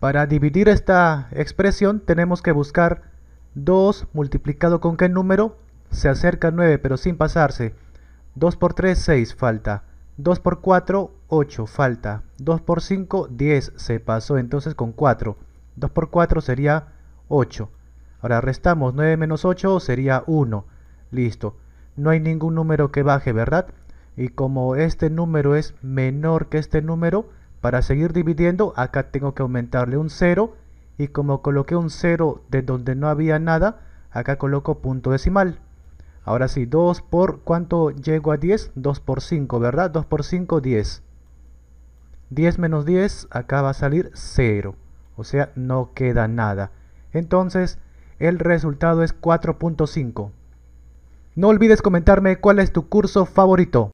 Para dividir esta expresión tenemos que buscar 2 multiplicado con qué número se acerca 9 pero sin pasarse. 2 por 3, 6, falta. 2 por 4, 8, falta. 2 por 5, 10, se pasó entonces con 4. 2 por 4 sería 8. Ahora restamos 9 menos 8 sería 1. Listo. No hay ningún número que baje, ¿verdad? Y como este número es menor que este número, para seguir dividiendo, acá tengo que aumentarle un 0. Y como coloqué un 0 de donde no había nada, acá coloco punto decimal. Ahora sí, 2 por... ¿Cuánto llego a 10? 2 por 5, ¿verdad? 2 por 5, 10. 10 menos 10, acá va a salir 0. O sea, no queda nada. Entonces, el resultado es 4.5. No olvides comentarme cuál es tu curso favorito.